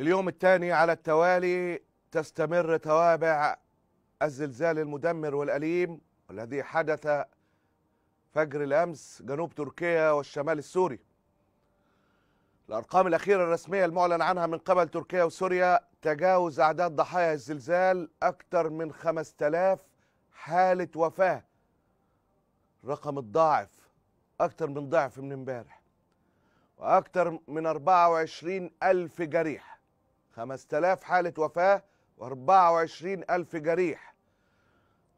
لليوم الثاني على التوالي تستمر توابع الزلزال المدمر والأليم الذي حدث فجر الأمس جنوب تركيا والشمال السوري الأرقام الأخيرة الرسمية المعلن عنها من قبل تركيا وسوريا تجاوز أعداد ضحايا الزلزال أكثر من 5000 حالة وفاة رقم الضاعف أكثر من ضعف من امبارح وأكثر من 24 ألف جريح 5000 حالة وفاة و24000 جريح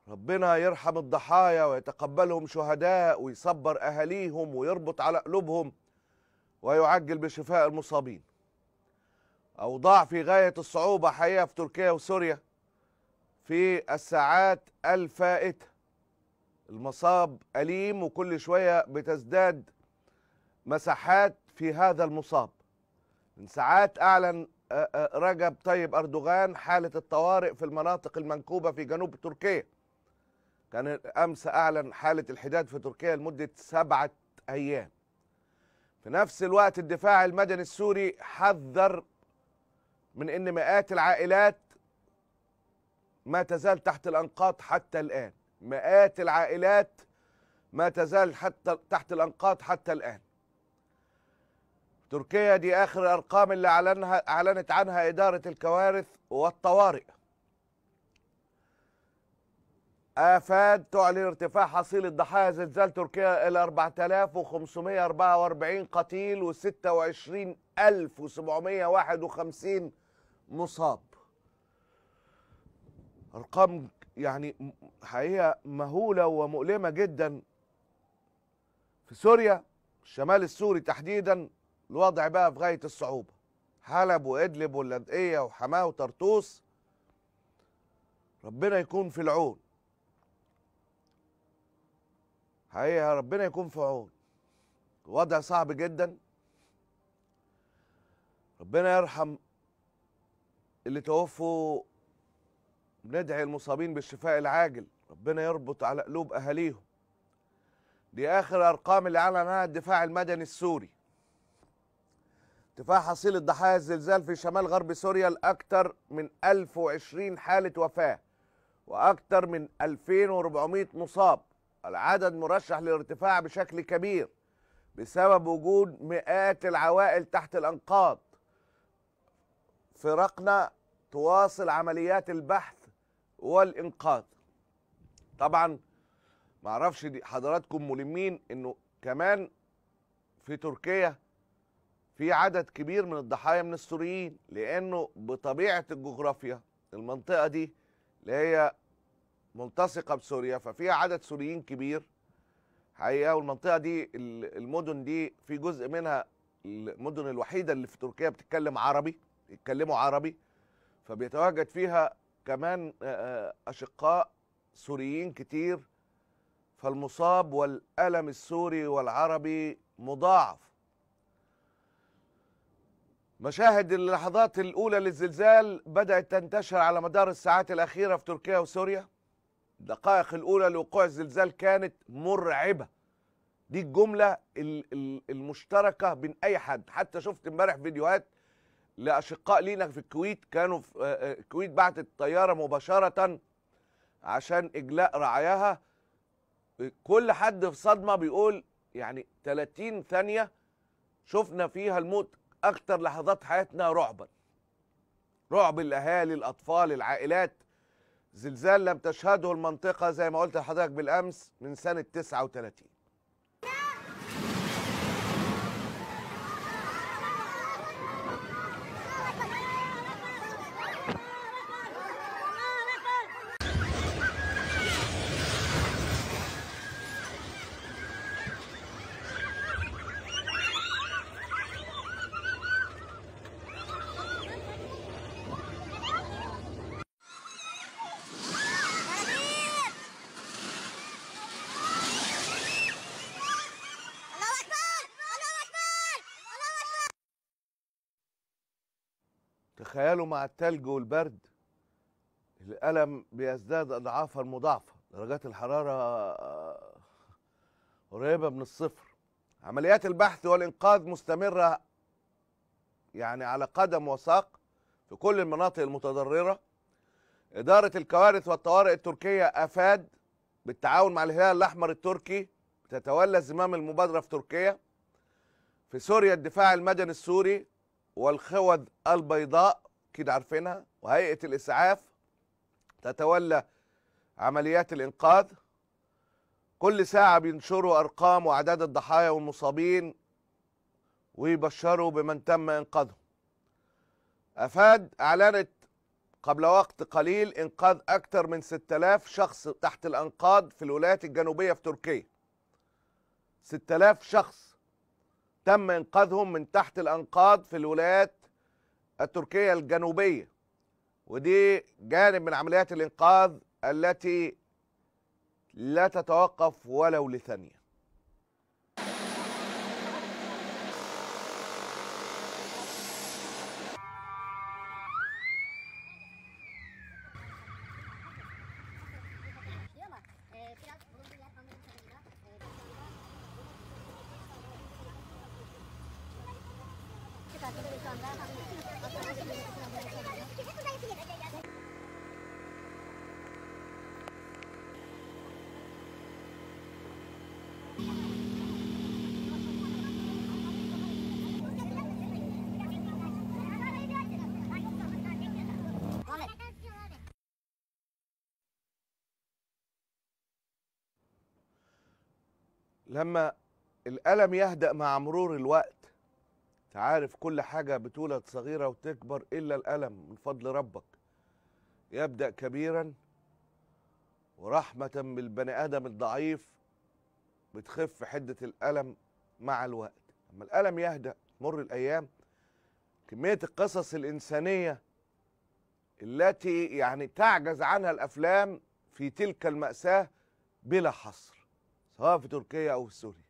ربنا يرحم الضحايا ويتقبلهم شهداء ويصبر أهاليهم ويربط على قلوبهم ويعجل بشفاء المصابين أوضاع في غاية الصعوبة حقيقة في تركيا وسوريا في الساعات الفائتة المصاب أليم وكل شوية بتزداد مساحات في هذا المصاب من ساعات أعلن آه، آه، رجب طيب أردوغان حالة الطوارئ في المناطق المنكوبة في جنوب تركيا كان أمس أعلن حالة الحداد في تركيا لمدة سبعة أيام في نفس الوقت الدفاع المدني السوري حذر من أن مئات العائلات ما تزال تحت الأنقاض حتى الآن مئات العائلات ما تزال حتى تحت الأنقاض حتى الآن تركيا دي آخر أرقام اللي أعلنها أعلنت عنها إدارة الكوارث والطوارئ آفاد تعلن ارتفاع حصيل الضحايا زلزال تركيا إلى 4544 قتيل و 26751 مصاب أرقام يعني حقيقة مهولة ومؤلمة جدا في سوريا الشمال السوري تحديدا الوضع بقى في غايه الصعوبه حلب وادلب واللاذقيه وحماه وطرطوس ربنا يكون في العون حقيقه ربنا يكون في عون الوضع صعب جدا ربنا يرحم اللي توفوا بندعي المصابين بالشفاء العاجل ربنا يربط على قلوب اهاليهم دي اخر ارقام اللي اعلنها الدفاع المدني السوري ارتفاع حصيلة ضحايا الزلزال في شمال غرب سوريا لأكثر من 1020 حالة وفاة وأكثر من 2400 مصاب العدد مرشح للارتفاع بشكل كبير بسبب وجود مئات العوائل تحت الأنقاض فرقنا تواصل عمليات البحث والإنقاذ طبعا معرفش حضراتكم ملمين انه كمان في تركيا في عدد كبير من الضحايا من السوريين لانه بطبيعه الجغرافيا المنطقه دي اللي هي ملتصقه بسوريا ففيها عدد سوريين كبير حقيقه والمنطقه دي المدن دي في جزء منها المدن الوحيده اللي في تركيا بتتكلم عربي بيتكلموا عربي فبيتواجد فيها كمان اشقاء سوريين كتير فالمصاب والالم السوري والعربي مضاعف مشاهد اللحظات الأولى للزلزال بدأت تنتشر على مدار الساعات الأخيرة في تركيا وسوريا الدقائق الأولى لوقوع الزلزال كانت مرعبة دي الجملة المشتركة بين أي حد حتى شفت امبارح فيديوهات لأشقاء لينا في الكويت كانوا في آه، آه، الكويت بعتت طيارة مباشرة عشان إجلاء رعاياها كل حد في صدمة بيقول يعني 30 ثانية شفنا فيها الموت اكتر لحظات حياتنا رعبا رعب الاهالي الاطفال العائلات زلزال لم تشهده المنطقه زي ما قلت لحضرتك بالامس من سنه 39 تخيلوا مع التلج والبرد الألم بيزداد أضعافا مضاعفة درجات الحرارة آه، قريبة من الصفر عمليات البحث والإنقاذ مستمرة يعني على قدم وساق في كل المناطق المتضررة إدارة الكوارث والطوارئ التركية أفاد بالتعاون مع الهلال الأحمر التركي تتولى زمام المبادرة في تركيا في سوريا الدفاع المدني السوري والخوذ البيضاء كده عارفينها وهيئة الإسعاف تتولى عمليات الإنقاذ كل ساعة بينشروا أرقام وأعداد الضحايا والمصابين ويبشروا بمن تم إنقاذهم أفاد أعلنت قبل وقت قليل إنقاذ أكثر من 6000 شخص تحت الأنقاض في الولايات الجنوبية في تركيا 6000 شخص تم انقاذهم من تحت الانقاض في الولايات التركيه الجنوبيه ودي جانب من عمليات الانقاذ التي لا تتوقف ولو لثانيه لما الألم يهدأ مع مرور الوقت تعرف كل حاجة بتولد صغيرة وتكبر إلا الألم من فضل ربك يبدأ كبيرا ورحمة بالبني آدم الضعيف بتخف حدة الألم مع الوقت لما الألم يهدأ مر الأيام كمية القصص الإنسانية التي يعني تعجز عنها الأفلام في تلك المأساة بلا حصر سواء في تركيا او في سوريا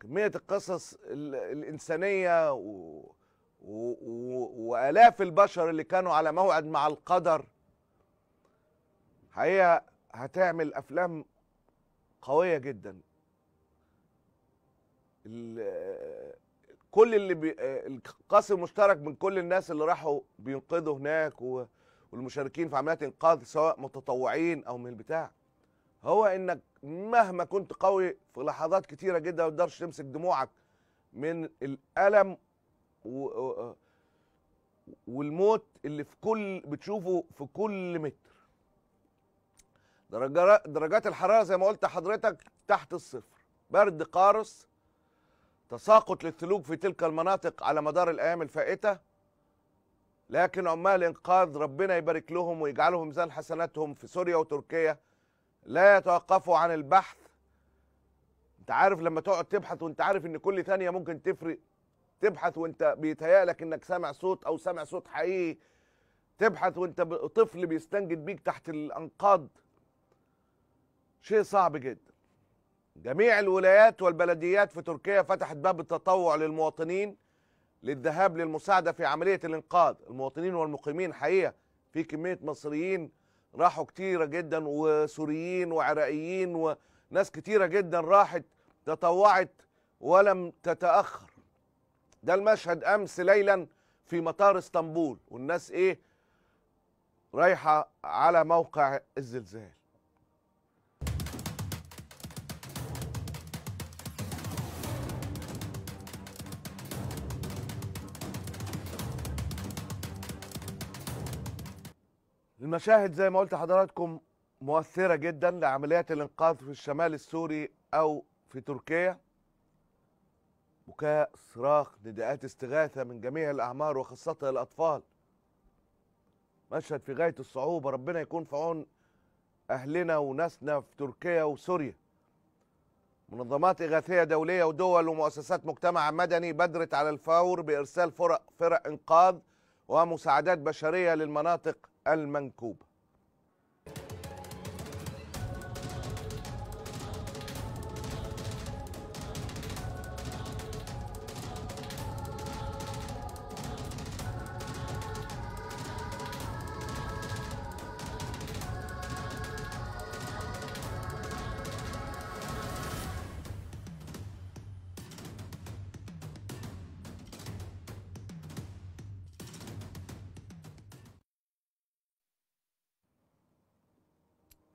كميه القصص الانسانيه و... و... و... والاف البشر اللي كانوا على موعد مع القدر حقيقه هتعمل افلام قويه جدا ال... كل اللي بي... القاسم المشترك من كل الناس اللي راحوا بينقذوا هناك و... والمشاركين في عمليات انقاذ سواء متطوعين او من البتاع هو انك مهما كنت قوي في لحظات كتيره جدا ما تقدرش تمسك دموعك من الالم و... والموت اللي في كل بتشوفه في كل متر درجات الحراره زي ما قلت لحضرتك تحت الصفر برد قارص تساقط للثلوج في تلك المناطق على مدار الايام الفائته لكن عمال انقاذ ربنا يبارك لهم ويجعلهم ميزان حسناتهم في سوريا وتركيا لا يتوقفوا عن البحث انت عارف لما تقعد تبحث وانت عارف ان كل ثانيه ممكن تفرق تبحث وانت بيتهيألك انك سامع صوت او سامع صوت حقيقي تبحث وانت طفل بيستنجد بيك تحت الانقاض شيء صعب جدا جميع الولايات والبلديات في تركيا فتحت باب التطوع للمواطنين للذهاب للمساعده في عمليه الانقاذ المواطنين والمقيمين حقيقه في كميه مصريين راحوا كتيرة جدا وسوريين وعراقيين وناس كتيرة جدا راحت تطوعت ولم تتأخر ده المشهد أمس ليلا في مطار اسطنبول والناس إيه رايحة على موقع الزلزال المشاهد زي ما قلت حضراتكم مؤثرة جدا لعمليات الإنقاذ في الشمال السوري أو في تركيا بكاء صراخ نداءات استغاثة من جميع الأعمار وخاصة الأطفال مشهد في غاية الصعوبة ربنا يكون في عون أهلنا وناسنا في تركيا وسوريا منظمات إغاثية دولية ودول ومؤسسات مجتمع مدني بدرت على الفور بإرسال فرق, فرق إنقاذ ومساعدات بشرية للمناطق المنكوب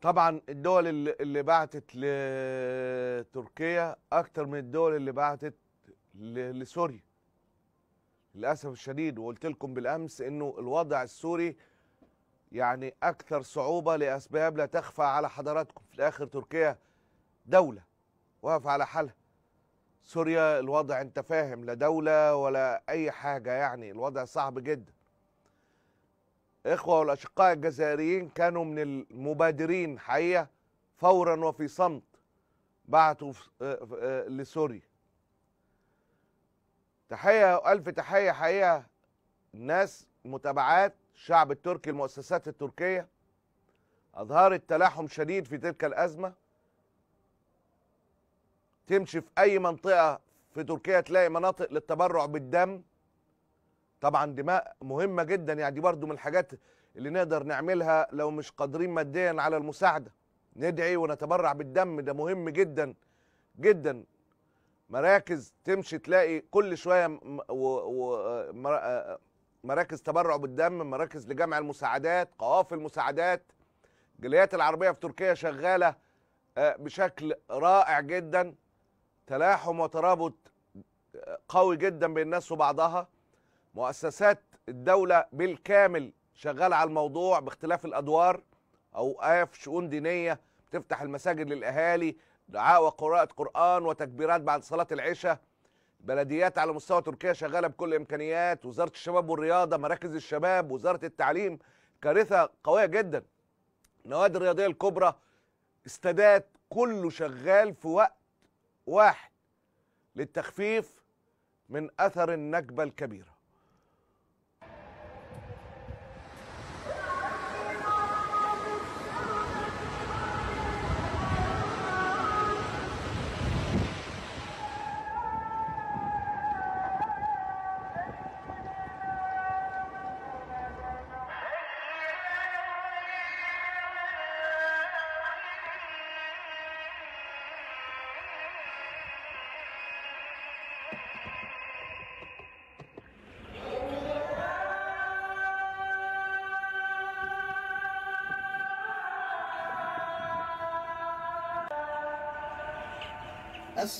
طبعا الدول اللي بعتت لتركيا اكتر من الدول اللي بعتت لسوريا للاسف الشديد وقلت لكم بالامس انه الوضع السوري يعني اكثر صعوبه لاسباب لا تخفى على حضراتكم في الاخر تركيا دوله واقفه على حالها سوريا الوضع انت فاهم لا دوله ولا اي حاجه يعني الوضع صعب جدا إخوة والأشقاء الجزائريين كانوا من المبادرين حقيقة فورا وفي صمت بعتوا آه، آه، لسوريا تحية والف تحية حقيقة الناس متابعات الشعب التركي المؤسسات التركية أظهرت تلاحم شديد في تلك الأزمة تمشي في أي منطقة في تركيا تلاقي مناطق للتبرع بالدم طبعا دماء مهمه جدا يعني دي برضو من الحاجات اللي نقدر نعملها لو مش قادرين ماديا على المساعده ندعي ونتبرع بالدم ده مهم جدا جدا مراكز تمشي تلاقي كل شويه مراكز تبرع بالدم مراكز لجمع المساعدات قوافل المساعدات الجاليات العربيه في تركيا شغاله آه، بشكل رائع جدا تلاحم وترابط آه، قوي جدا بين الناس وبعضها مؤسسات الدولة بالكامل شغالة على الموضوع باختلاف الأدوار أوقاف شؤون دينية بتفتح المساجد للأهالي دعاء وقراءة قرآن وتكبيرات بعد صلاة العشاء بلديات على مستوى تركيا شغالة بكل إمكانيات وزارة الشباب والرياضة مراكز الشباب وزارة التعليم كارثة قوية جدا النوادي الرياضية الكبرى استادات كله شغال في وقت واحد للتخفيف من أثر النكبة الكبيرة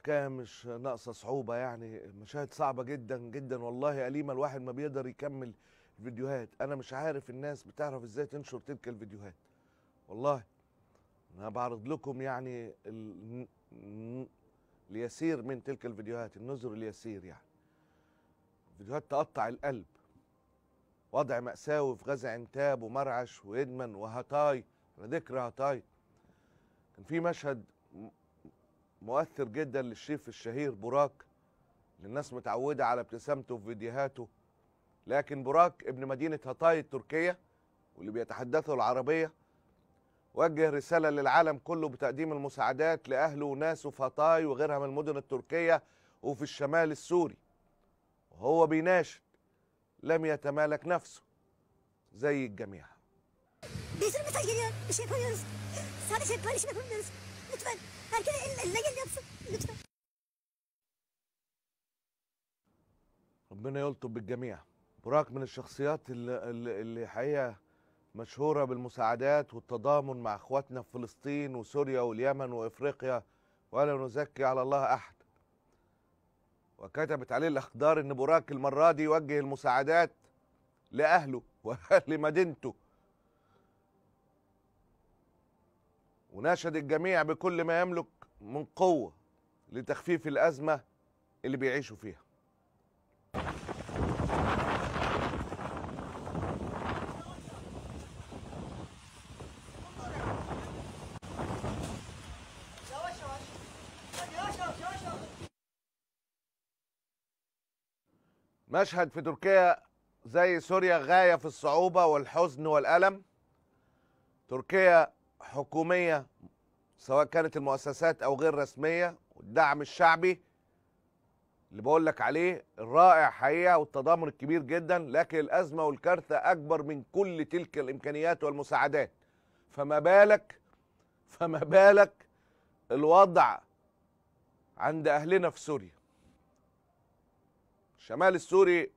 الحكايه مش ناقصه صعوبه يعني مشاهد صعبه جدا جدا والله أليمة الواحد ما بيقدر يكمل الفيديوهات انا مش عارف الناس بتعرف ازاي تنشر تلك الفيديوهات والله انا بعرض لكم يعني ال... اليسير من تلك الفيديوهات النذر اليسير يعني فيديوهات تقطع القلب وضع مأساوي في غزة عنتاب ومرعش وإدمن وهتاي على ذكر هتاي كان في مشهد مؤثر جدا للشيف الشهير براك الناس متعودة على ابتسامته في فيديوهاته لكن براك ابن مدينة هطاي التركية واللي بيتحدثه العربية وجه رسالة للعالم كله بتقديم المساعدات لأهله وناسه في هطاي وغيرها من المدن التركية وفي الشمال السوري وهو بيناشد لم يتمالك نفسه زي الجميع. Bir sürü Bir şey yapamıyoruz. Sadece Lütfen ربنا يلطف بالجميع براك من الشخصيات اللي, اللي حقيقه مشهوره بالمساعدات والتضامن مع اخواتنا في فلسطين وسوريا واليمن وافريقيا ولا نزكي على الله احد وكتبت عليه الاخدار ان براك المره دي يوجه المساعدات لاهله واهل مدينته وناشد الجميع بكل ما يملك من قوة لتخفيف الأزمة اللي بيعيشوا فيها مشهد في تركيا زي سوريا غاية في الصعوبة والحزن والألم تركيا حكوميه سواء كانت المؤسسات او غير رسميه والدعم الشعبي اللي بقول لك عليه الرائع حقيقه والتضامن الكبير جدا لكن الازمه والكارثه اكبر من كل تلك الامكانيات والمساعدات فما بالك فما بالك الوضع عند اهلنا في سوريا الشمال السوري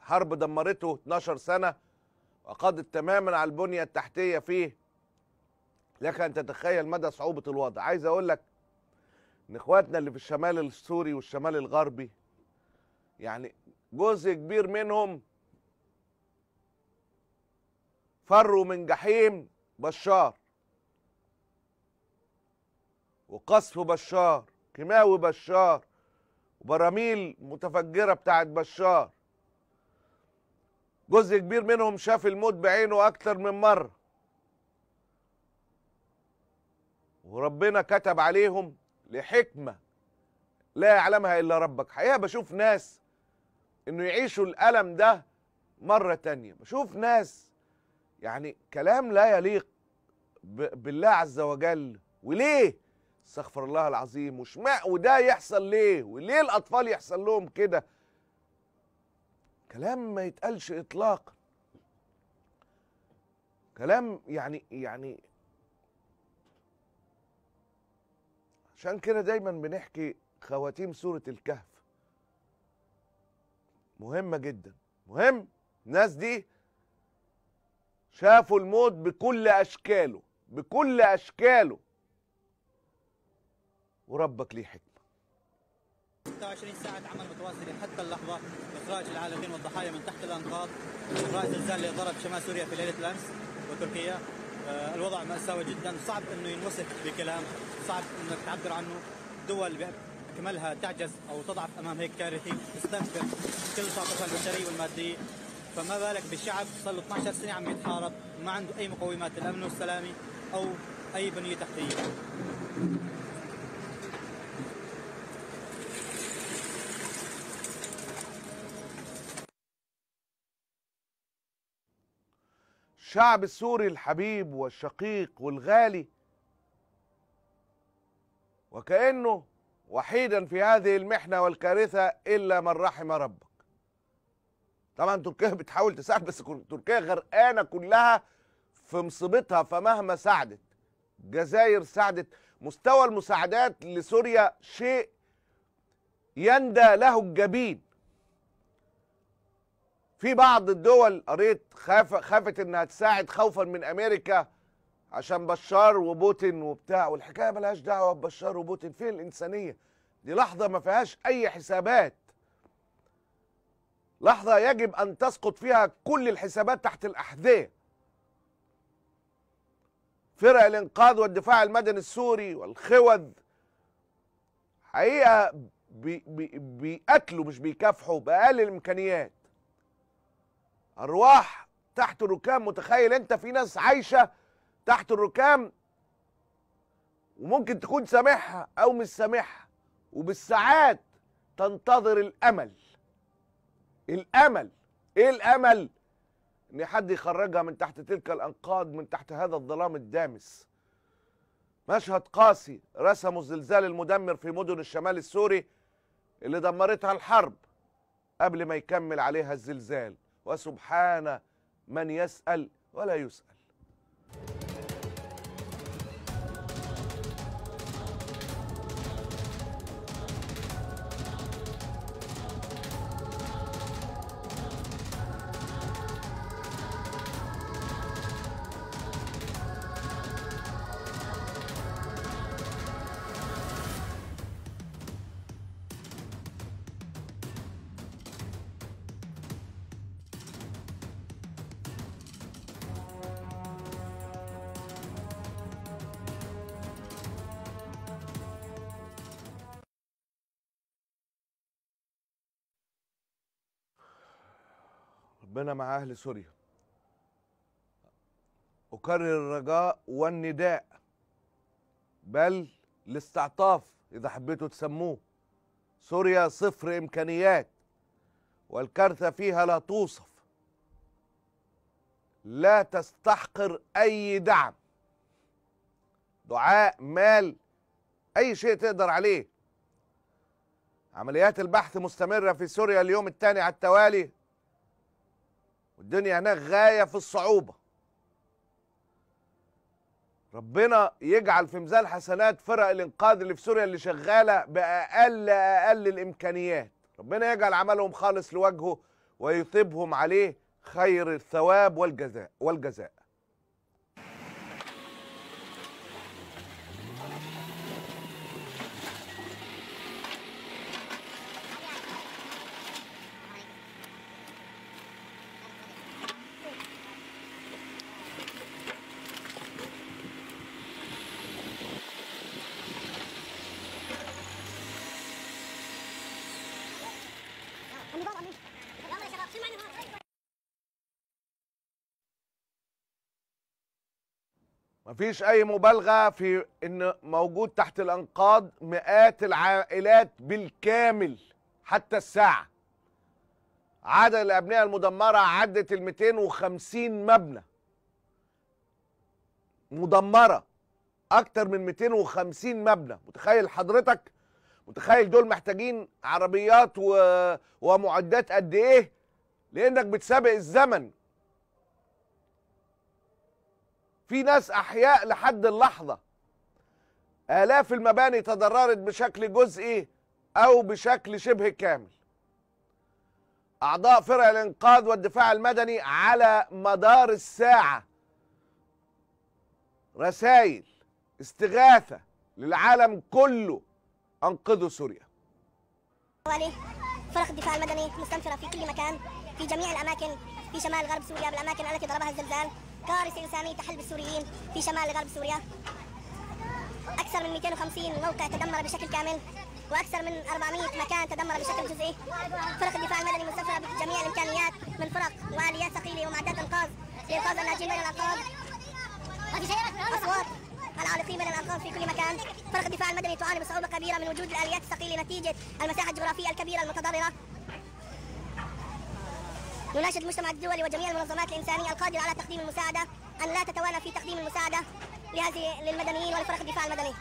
حرب دمرته 12 سنه وقضت تماما على البنيه التحتيه فيه لك ان تتخيل مدى صعوبه الوضع عايز اقول لك ان اخواتنا اللي في الشمال السوري والشمال الغربي يعني جزء كبير منهم فروا من جحيم بشار وقصف بشار كيماوي بشار وبراميل متفجرة بتاعت بشار جزء كبير منهم شاف الموت بعينه أكتر من مرة وربنا كتب عليهم لحكمة لا يعلمها إلا ربك حقيقة بشوف ناس إنه يعيشوا الألم ده مرة تانية بشوف ناس يعني كلام لا يليق بالله عز وجل وليه استغفر الله العظيم ما وده يحصل ليه وليه الأطفال يحصل لهم كده كلام ما يتقالش إطلاقا كلام يعني يعني عشان كده دايما بنحكي خواتيم سورة الكهف مهمة جدا مهم الناس دي شافوا الموت بكل أشكاله بكل أشكاله وربك ليه حكمة 26 ساعة عمل متواصلة حتى اللحظة إخراج العالمين والضحايا من تحت الأنقاض إخراج الزلزال اللي ضرب شمال سوريا في ليلة الأمس وتركيا آه، الوضع مأساوي جدا صعب انه ينوصف بكلام صعب انك تعبر عنه دول بأكملها تعجز او تضعف امام هيك كارثه تستنفر كل طاقتها البشريه والماديه فما بالك بالشعب صار له 12 سنه عم يتحارب ما عنده اي مقومات الامن والسلامه او اي بنيه تحتيه الشعب السوري الحبيب والشقيق والغالي وكأنه وحيدا في هذه المحنة والكارثة إلا من رحم ربك طبعا تركيا بتحاول تساعد بس تركيا غرقانة كلها في مصيبتها فمهما ساعدت الجزائر ساعدت مستوى المساعدات لسوريا شيء يندى له الجبين في بعض الدول قريت خاف خافت انها تساعد خوفا من امريكا عشان بشار وبوتين وبتاع والحكايه ملهاش دعوه ببشار وبوتين فين الانسانيه دي لحظه ما فيهاش اي حسابات لحظه يجب ان تسقط فيها كل الحسابات تحت الاحذيه فرق الانقاذ والدفاع المدني السوري والخوذ حقيقه بيقتلوا بي بي مش بيكافحوا باقل الامكانيات ارواح تحت الركام متخيل انت في ناس عايشه تحت الركام وممكن تكون سامحها او مش سامحها وبالساعات تنتظر الامل الامل ايه الامل ان حد يخرجها من تحت تلك الانقاض من تحت هذا الظلام الدامس مشهد قاسي رسمه الزلزال المدمر في مدن الشمال السوري اللي دمرتها الحرب قبل ما يكمل عليها الزلزال وسبحان من يسأل ولا يسأل ربنا مع أهل سوريا أكرر الرجاء والنداء بل الاستعطاف إذا حبيتوا تسموه سوريا صفر إمكانيات والكارثة فيها لا توصف لا تستحقر أي دعم دعاء مال أي شيء تقدر عليه عمليات البحث مستمرة في سوريا اليوم الثاني على التوالي الدنيا هناك غاية في الصعوبة ربنا يجعل في ميزان حسنات فرق الإنقاذ اللي في سوريا اللي شغالة بأقل أقل الإمكانيات ربنا يجعل عملهم خالص لوجهه ويثيبهم عليه خير الثواب والجزاء والجزاء مفيش اي مبالغه في ان موجود تحت الانقاض مئات العائلات بالكامل حتى الساعه عدد الابنيه المدمره عدت ال 250 مبنى مدمره اكتر من 250 مبنى متخيل حضرتك متخيل دول محتاجين عربيات و... ومعدات قد ايه لانك بتسابق الزمن في ناس احياء لحد اللحظه الاف المباني تضررت بشكل جزئي او بشكل شبه كامل اعضاء فرع الانقاذ والدفاع المدني على مدار الساعه رسائل استغاثه للعالم كله انقذوا سوريا فرق الدفاع المدني مستنفره في كل مكان في جميع الأماكن في شمال غرب سوريا بالأماكن التي ضربها الزلزال كارثة إنسانية تحل بالسوريين في شمال غرب سوريا أكثر من 250 موقع تدمر بشكل كامل وأكثر من 400 مكان تدمر بشكل جزئي فرق الدفاع المدني مستفرة بجميع الإمكانيات من فرق وآليات ثقيلة ومعدات إنقاذ لإنقاذ الناجين من الأنقاض أصوات العالقين من الانقاذ في كل مكان فرق الدفاع المدني تعاني بصعوبة كبيرة من وجود الآليات الثقيلة نتيجة المساحة الجغرافية الكبيرة المتضررة نناشد المجتمع الدولي وجميع المنظمات الإنسانية القادرة على تقديم المساعدة أن لا تتوانى في تقديم المساعدة لهذه للمدنيين ولفرق الدفاع المدني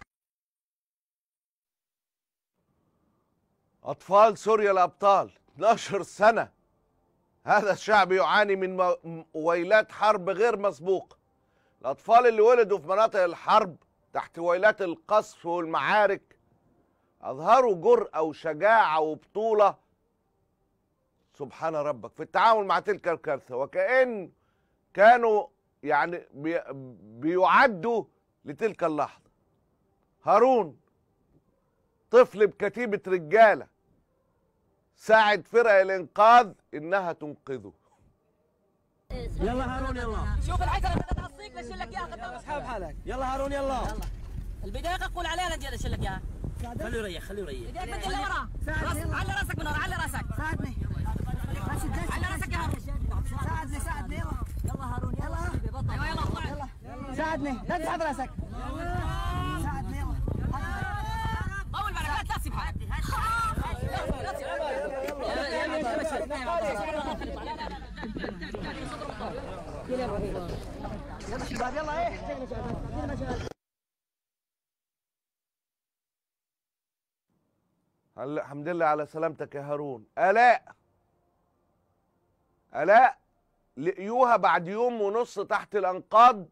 أطفال سوريا الأبطال 12 سنة هذا الشعب يعاني من ويلات حرب غير مسبوقة الأطفال اللي ولدوا في مناطق الحرب تحت ويلات القصف والمعارك أظهروا جرأة وشجاعة وبطولة سبحان ربك في التعامل مع تلك الكارثة وكأن كانوا يعني بيعدوا لتلك اللحظة هارون طفل بكتيبة رجالة ساعد فرق الإنقاذ إنها تنقذه يلا هارون يلا شوف العجلة بدها تعصيك بشيل لك اياها اسحب حالك يلا هارون يلا يلا البداية قول عليها انا بدي اشيل لك اياها خليه يريح خليه يريح بدي اللي لورا على راسك من ورا على راسك ساعدني على راسك يا هارون ساعدني ساعدني يلا يلا هارون يلا يلا ساعدني لا تسحب راسك ساعدني يلا طول بالك لا هلا الحمد لله على سلامتك يا هارون الاء الاء لقيوها بعد يوم ونص تحت الانقاض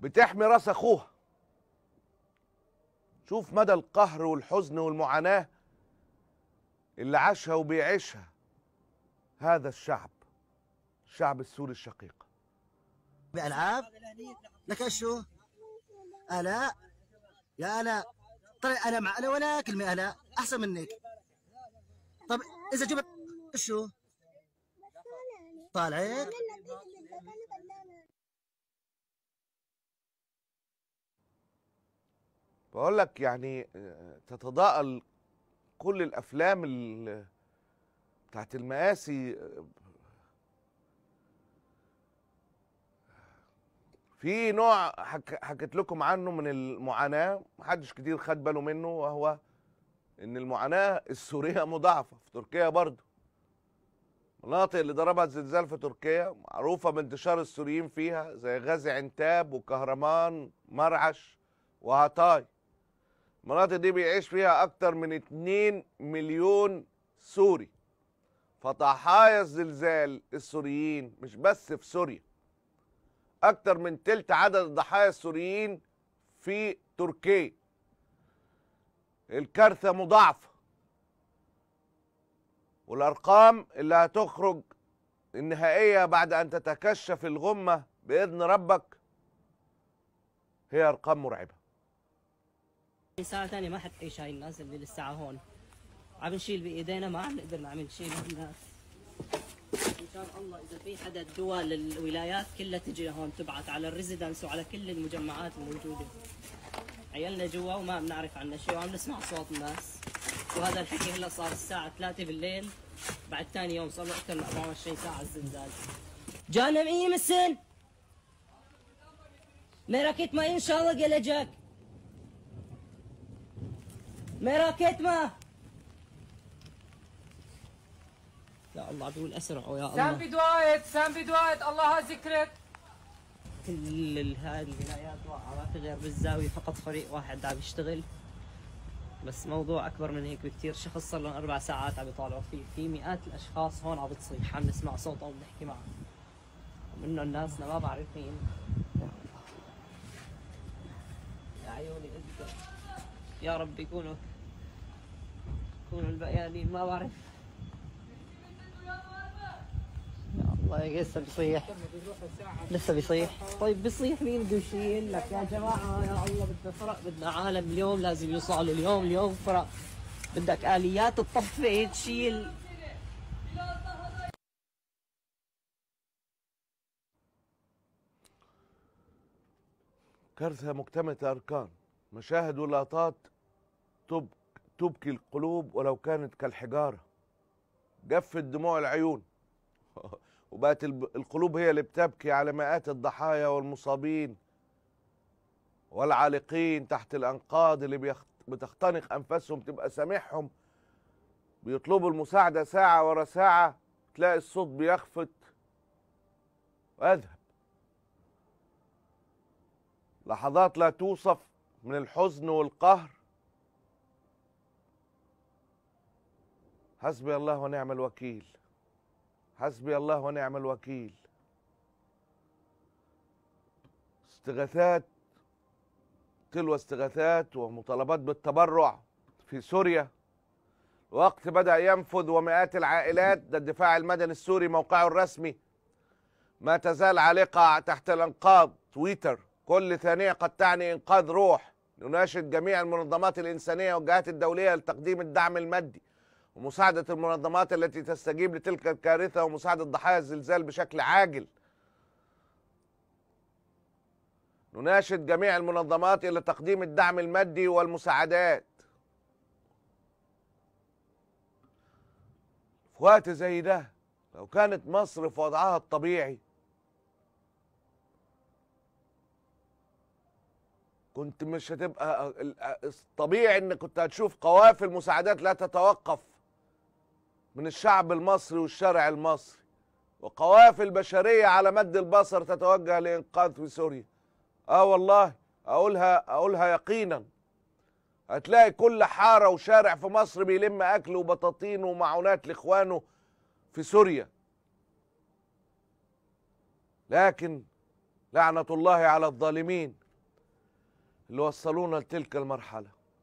بتحمي راس اخوها شوف مدى القهر والحزن والمعاناه اللي عاشها وبيعيشها هذا الشعب الشعب السوري الشقيق بألعاب لك شو آلاء يا آلاء طلع أنا مع الاء ولا كلمة آلاء أحسن منك طب اذا جبت شو؟ طالعين بقول لك يعني آه، تتضاءل كل الافلام بتاعت المآسي آه، في نوع حك... حكيت لكم عنه من المعاناه محدش كتير خد باله منه وهو ان المعاناه السوريه مضاعفه تركيا برضو المناطق اللي ضربها الزلزال في تركيا معروفه بانتشار السوريين فيها زي غازي عنتاب وكهرمان مرعش وهطاي المناطق دي بيعيش فيها اكتر من 2 مليون سوري فضحايا الزلزال السوريين مش بس في سوريا اكتر من تلت عدد الضحايا السوريين في تركيا الكارثه مضاعفه والأرقام اللي هتخرج النهائية بعد أن تتكشف الغمة بإذن ربك هي أرقام مرعبة ساعة ثانية ما عيش هاي الناس اللي للساعة هون عم نشيل بإيدينا ما عم نقدر نعمل شيء للناس إن شاء الله إذا في حدا دول الولايات كلها تجي لهون تبعت على الريزيدنس وعلى كل المجمعات الموجودة عيالنا جوا وما بنعرف عنها شيء وعم نسمع صوت الناس وهذا الحكي هلا صار الساعة 3 بالليل بعد ثاني يوم صار له أكثر من 24 ساعة الزلزال جانا معيم مسن؟ ميراكيت ما إن شاء الله قلجك ميراكيت ما يا الله بيقول أسرعوا يا الله سام بدوايت سام بدوايت الله ذكرك كل هذه الولايات واقعة ما في غير بالزاوية فقط فريق واحد عم يشتغل بس موضوع اكبر من هيك بكثير شخص صار له اربع ساعات عم يطالعوا فيه في مئات الاشخاص هون عم بتصيح عم نسمع صوتها وبنحكي معها ومنه الناس ما بعرف مين يا عيوني انت يا رب يكونوا يكونوا البقيانين ما بعرف والله لسه بيصيح لسه بيصيح طيب بيصيح مين بده يشيل لك يا جماعه يا الله بدنا فرق بدنا عالم اليوم لازم يوصلوا اليوم اليوم فرق بدك اليات تطفي تشيل كارثه مكتمله اركان مشاهد ولقطات تبكي تبكي القلوب ولو كانت كالحجاره جفت دموع العيون وبقت القلوب هي اللي بتبكي على مئات الضحايا والمصابين والعالقين تحت الأنقاض اللي بيخت... بتختنق أنفاسهم تبقى سامحهم بيطلبوا المساعدة ساعة ورا ساعة تلاقي الصوت بيخفت وأذهب لحظات لا توصف من الحزن والقهر حسبي الله ونعم الوكيل حسبي الله ونعم الوكيل استغاثات تلو استغاثات ومطالبات بالتبرع في سوريا الوقت بدأ ينفذ ومئات العائلات ده الدفاع المدني السوري موقعه الرسمي ما تزال عالقة تحت الانقاض تويتر كل ثانية قد تعني انقاذ روح نناشد جميع المنظمات الإنسانية والجهات الدولية لتقديم الدعم المادي ومساعدة المنظمات التي تستجيب لتلك الكارثة ومساعدة ضحايا الزلزال بشكل عاجل نناشد جميع المنظمات إلى تقديم الدعم المادي والمساعدات في وقت زي ده لو كانت مصر في وضعها الطبيعي كنت مش هتبقى الطبيعي ان كنت هتشوف قوافل مساعدات لا تتوقف من الشعب المصري والشارع المصري وقوافل بشرية على مد البصر تتوجه لإنقاذ في سوريا آه والله أقولها أقولها يقينا هتلاقي كل حارة وشارع في مصر بيلم أكل وبطاطين ومعونات لإخوانه في سوريا لكن لعنة الله على الظالمين اللي وصلونا لتلك المرحله